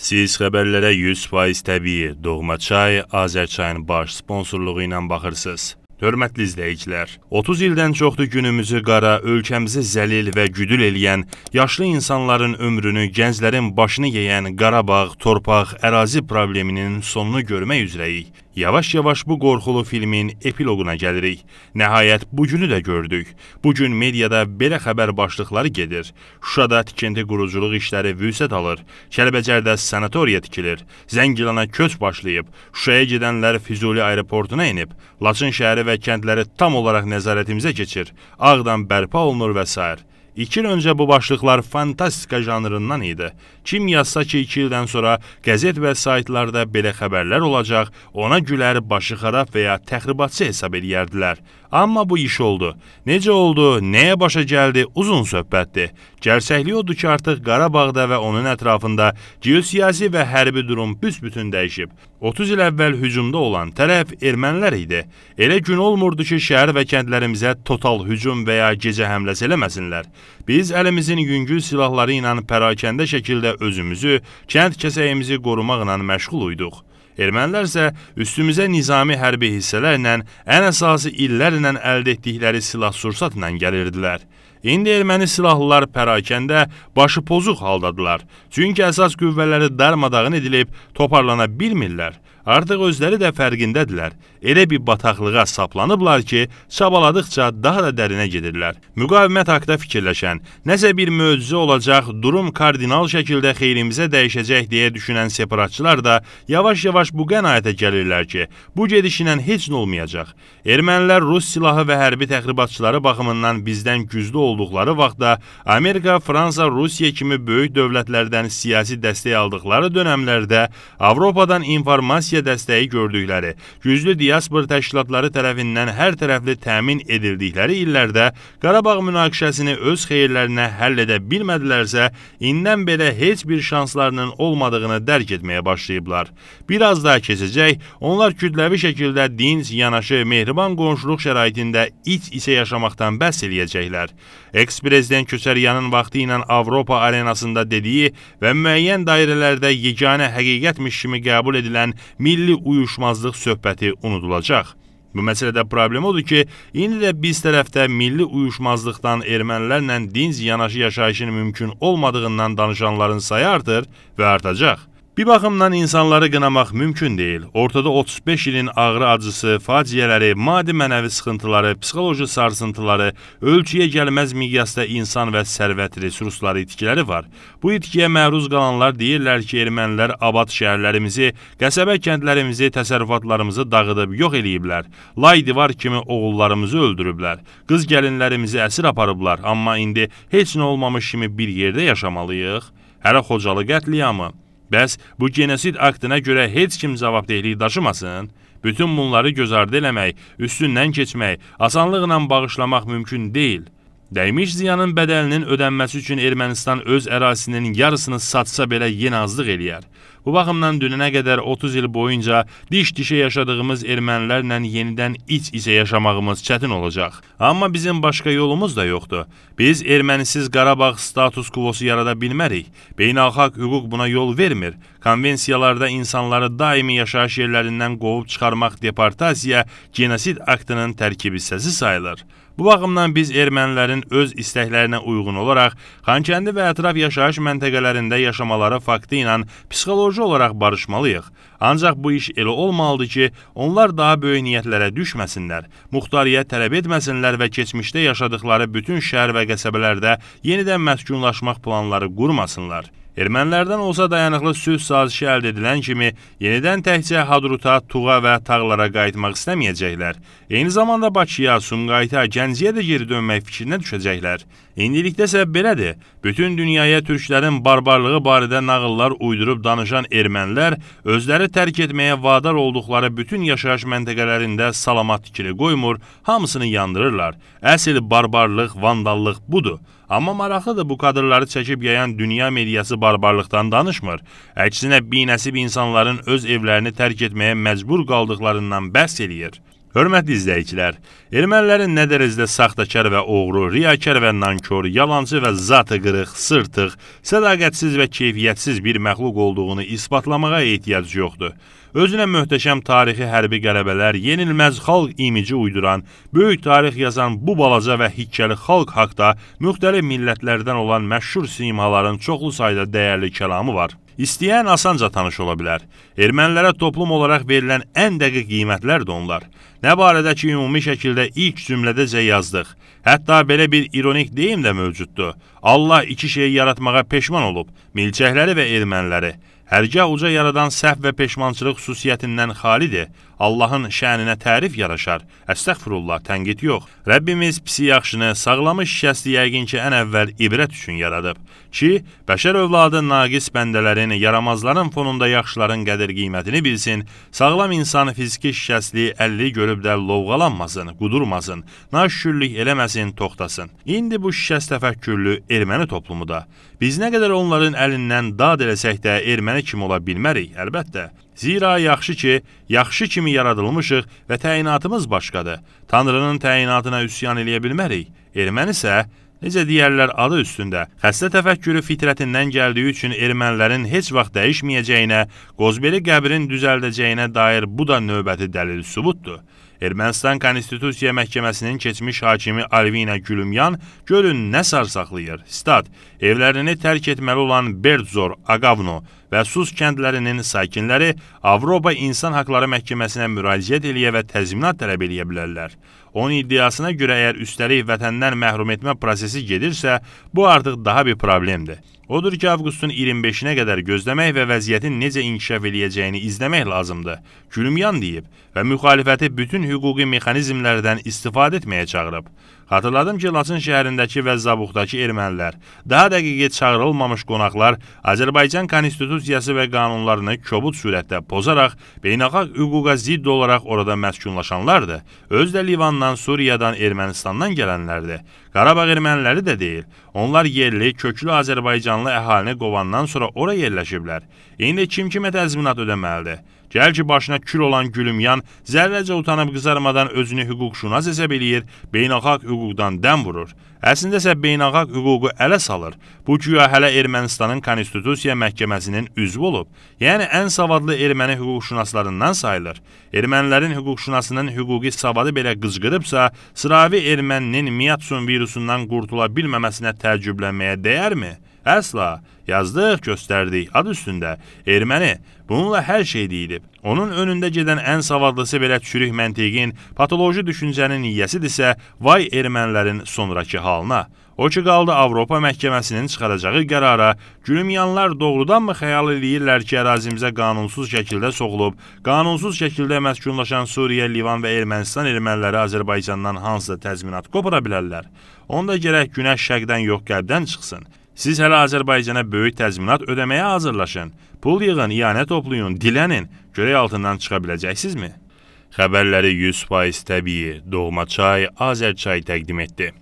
Siz xəbərlərə 100% təbii Doğma Çay Azərçayın baş sponsorluğu ilə baxırsınız. Hörmətli izləyicilər, 30 ildən çoxdur günümüzü qara, ölkəmizi zəlil və güdül eləyən, yaşlı insanların ömrünü, gənclərin başını yeyən Qarabağ torpaq ərazi probleminin sonunu görmək üzrəyik. Yavaş-yavaş bu qorxulu filmin epiloquna gəlirik. Nəhayət bu günü də gördük. Bu gün mediada belə xəbər başlıqları gedir. Şuşada tikinti quruculuq işləri vüsət alır. Kəlbəcərdə sanatoriya tikilir. Zəngilana köç başlayıb. Şuşaya gedənlər Füzuli aeroportuna enib. Laçın şəhəri və kəndləri tam olaraq nəzarətimizə keçir. Ağdam bərpa olunur və s. İki il öncə bu başlıqlar fantastika janrından idi. Kim yazsa ki, iki ildən sonra qəzet və saytlarda belə xəbərlər olacaq, ona gülər, başı xarab və ya təxribatçı hesab edərdilər. Amma bu iş oldu. Necə oldu, nəyə başa gəldi, uzun söhbətdir. Gərsəklik odur ki, artıq Qarabağda və onun ətrafında geosiyasi və hərbi durum büsbütün dəyişib. 30 il əvvəl hücumda olan tərəf ermənilər idi. Elə gün olmurdu ki, şəhər və kəndlərimizə total hücum və ya gecə həmləsi eləməsinlər. Biz əlimizin yüngül silahları ilə pərakəndə şəkildə özümüzü, kənd kəsəyimizi qorumaqla məşğul uyduq. Ermənilər isə üstümüzə nizami hərbi hissələrlə, ən əsası illərlə əldə etdikləri silah-sursat ilə gəlirdilər. İndi erməni silahlılar pərakəndə başı pozuq haldadılar. Çünki əsas qüvvələri darmadağın edilib toparlana bilmirlər. Artıq özləri də fərqindədirlər. Elə bir bataqlığa saplanıblar ki, çabaladıkca daha da dərinə gedirlər. Müqavimət haqqda fikirləşən, nəsə bir möcüzə olacaq, durum kardinal şəkildə xeyrimizə dəyişəcək deyə düşünən separatçılar da yavaş-yavaş bu qənaətə gəlirlər ki, bu gedişlə heç nə olmayacaq. Ermənilər rus silahı və hərbi təxribatçıları baxımından bizdən güclü olduqları vaxtda Amerika, Fransa, Rusiya kimi böyük dövlətlərdən siyasi dəstək aldıqları dönəmlərdə Avropadan informasiya missiya dəstəyi gördükləri, güclü diaspor təşkilatları tərəfindən hər tərəfli təmin edildikləri illərdə Qarabağ münaqişəsini öz xeyirlərinə həll edə bilmədilərsə, indən belə heç bir şanslarının olmadığını dərk etməyə başlayıblar. Bir az daha keçəcək, onlar kütləvi şəkildə dinc, yanaşı, mehriban qonşuluq şəraitində iç-içə yaşamaqdan bəhs eləyəcəklər. Eks-prezident Köçəryanın vaxtı ilə Avropa arenasında dediyi və müəyyən dairələrdə yeganə həqiqətmiş kimi qəbul edilən milli uyuşmazlıq söhbəti unudulacaq. Bu məsələdə problem odur ki, indi də biz tərəfdə milli uyuşmazlıqdan ermənilərlə dinc yanaşı yaşayışının mümkün olmadığından danışanların sayı artır və artacaq. Bir baxımdan insanları qınamaq mümkün deyil. Ortada 35 ilin ağrı acısı, faciələri, maddi mənəvi sıxıntıları, psixoloji sarsıntıları, ölçüyə gəlməz miqyasda insan və sərvət resursları itkiləri var. Bu itkiyə məruz qalanlar deyirlər ki, ermənilər abad şəhərlərimizi, qəsəbə kəndlərimizi, təsərrüfatlarımızı dağıdıb yox eləyiblər. Lay divar kimi oğullarımızı öldürüblər. Qız gəlinlərimizi əsir aparıblar, amma indi heç nə olmamış kimi bir yerdə yaşamalıyıq. Hərə Xocalı qətliamı, Bəs bu genosid aktına görə heç kim cavabdehlik daşımasın? Bütün bunları göz ardı eləmək, üstündən keçmək, asanlıqla bağışlamaq mümkün deyil. Dəymiş ziyanın bədəlinin ödənməsi üçün Ermənistan öz ərazisinin yarısını satsa belə yenə azlıq eləyər. Bu baxımdan dünənə qədər 30 il boyunca diş-dişə yaşadığımız ermənilərlə yenidən iç-içə yaşamağımız çətin olacaq. Amma bizim başqa yolumuz da yoxdur. Biz ermənisiz Qarabağ status quvosu yarada bilmərik. Beynəlxalq hüquq buna yol vermir. Konvensiyalarda insanları daimi yaşayış yerlərindən qovub çıxarmaq deportasiya, genosid aktının tərkib hissəsi sayılır. Bu baxımdan biz ermənilərin öz istəklərinə uyğun olaraq Xankəndi və ətraf yaşayış məntəqələrində yaşamaları faktı ilə psixoloji olaraq barışmalıyıq. Ancaq bu iş elə olmalıdır ki, onlar daha böyük niyyətlərə düşməsinlər, muxtariyyət tələb etməsinlər və keçmişdə yaşadıqları bütün şəhər və qəsəbələrdə yenidən məskunlaşmaq planları qurmasınlar. Ermənilərdən olsa dayanıqlı sülh sazişi əldə edilən kimi yenidən təkcə Hadruta, Tuğa və Tağlara qayıtmaq istəməyəcəklər. Eyni zamanda Bakıya, Sumqayıta, Gəncəyə də geri dönmək fikrinə düşəcəklər. İndilikdə isə belədir. Bütün dünyaya türklərin barbarlığı barədə nağıllar uydurub danışan ermənilər özləri tərk etməyə vadar olduqları bütün yaşayış məntəqələrində salamat tikili qoymur, hamısını yandırırlar. Əsl barbarlıq, vandallıq budur. Amma maraqlı da bu kadrları çəkib yayan dünya mediası barbarlıqdan danışmır. Əksinə binəsib insanların öz evlərini tərk etməyə məcbur qaldıqlarından bəhs eləyir. Hörmətli izləyicilər, ermənilərin nə dərəcədə saxtakar və oğru, riyakar və nankor, yalancı və zatı qırıq, sırtıq, sədaqətsiz və keyfiyyətsiz bir məxluq olduğunu isbatlamağa ehtiyac yoxdur. Özünə möhtəşəm tarixi hərbi qələbələr, yenilməz xalq imici uyduran, böyük tarix yazan bu balaca və hikkəli xalq haqda müxtəlif millətlərdən olan məşhur simaların çoxlu sayda dəyərli kəlamı var. İstəyən asanca tanış ola bilər. Ermənilərə toplum olaraq verilən ən dəqiq qiymətlər də onlar. Nə barədə ki, ümumi şəkildə ilk cümlədəcə yazdıq. Hətta belə bir ironik deyim də mövcuddur. Allah iki şeyi yaratmağa peşman olub, milçəkləri və erməniləri. Hərgah uca yaradan səhv və peşmançılıq xüsusiyyətindən xalidir. Allahın şəninə tərif yaraşar. Əstəğfirullah, tənqid yox. Rəbbimiz pisi yaxşını, sağlamı şikəsti yəqin ki, ən əvvəl ibrət üçün yaradıb ki, bəşər övladı naqis bəndələrin, yaramazların fonunda yaxşıların qədir-qiymətini bilsin, sağlam insan fiziki şikəstliyi əlli görüb də lovğalanmasın, qudurmasın, naşükürlük eləməsin, toxtasın. İndi bu şikəst təfəkkürlü erməni toplumu da. Biz nə qədər onların əlindən dad eləsək də erməni kimi ola bilmərik, əlbəttə. Zira yaxşı ki, yaxşı kimi yaradılmışıq və təyinatımız başqadır. Tanrının təyinatına üsyan eləyə bilmərik. Erməni isə Necə deyərlər adı üstündə, xəstə təfəkkürü fitrətindən gəldiyi üçün ermənilərin heç vaxt dəyişməyəcəyinə, Qozbeli qəbrin düzəldəcəyinə dair bu da növbəti dəlil sübutdur. Ermənistan Konstitusiya Məhkəməsinin keçmiş hakimi Alvina Gülümyan görün nə sarsaqlayır. Stat, evlərini tərk etməli olan Berdzor, Agavno və Sus kəndlərinin sakinləri Avropa İnsan Haqları Məhkəməsinə müraciət eləyə və təzminat tələb eləyə bilərlər. Onun iddiasına görə əgər üstəlik vətəndən məhrum etmə prosesi gedirsə, bu artıq daha bir problemdir. Odur ki, avqustun 25-nə qədər gözləmək və vəziyyətin necə inkişaf eləyəcəyini izləmək lazımdır. Gülümyan deyib və müxalifəti bütün hüquqi mexanizmlərdən istifadə etməyə çağırıb. Hatırladım ki, Laçın şəhərindəki və Zabuqdakı ermənilər, daha dəqiqə çağırılmamış qonaqlar Azərbaycan konstitusiyası və qanunlarını kobud sürətdə pozaraq, beynəlxalq hüquqa zidd olaraq orada məskunlaşanlardır. Öz də Livandan, Suriyadan, Ermənistandan gələnlərdir. Qarabağ erməniləri də deyil. Onlar yerli, köklü Azərbaycanlı əhalini qovandan sonra ora yerləşiblər. İndi kim kimə təzminat ödəməlidir? Gəl ki, başına kül olan gülümyan zərrəcə utanıb qızarmadan özünü hüquqşünas hesab eləyir, beynəlxalq hüquqdan dəm vurur. Əslində isə beynəlxalq hüququ ələ salır. Bu güya hələ Ermənistanın Konstitusiya Məhkəməsinin üzvü olub. Yəni ən savadlı erməni hüquqşünaslarından sayılır. Ermənilərin hüquqşünasının hüquqi savadı belə qızğırıbsa, sıravi erməninin Miyatsun virusundan qurtula bilməməsinə təəccüblənməyə dəyərmi? Əsla yazdıq, göstərdik, ad üstündə erməni bununla hər şey deyilib. Onun önündə gedən ən savadlısı belə çürük məntiqin, patoloji düşüncənin niyyəsidirsə, vay ermənilərin sonrakı halına. O ki qaldı Avropa məhkəməsinin çıxaracağı qərara, gülümyanlar doğrudanmı xəyal eləyirlər ki, ərazimizə qanunsuz şəkildə soxulub, qanunsuz şəkildə məskunlaşan Suriya, Livan və Ermənistan erməniləri Azərbaycandan hansısa təzminat qopara bilərlər? Onda gərək günəş şərqdən yox qərbdən çıxsın. Siz hələ Azərbaycana böyük təzminat ödəməyə hazırlaşın. Pul yığın, iyanə toplayın, dilənin. Görək altından çıxa biləcəksinizmi? Xəbərləri 100% təbii Doğma Çay Azərçay təqdim etdi.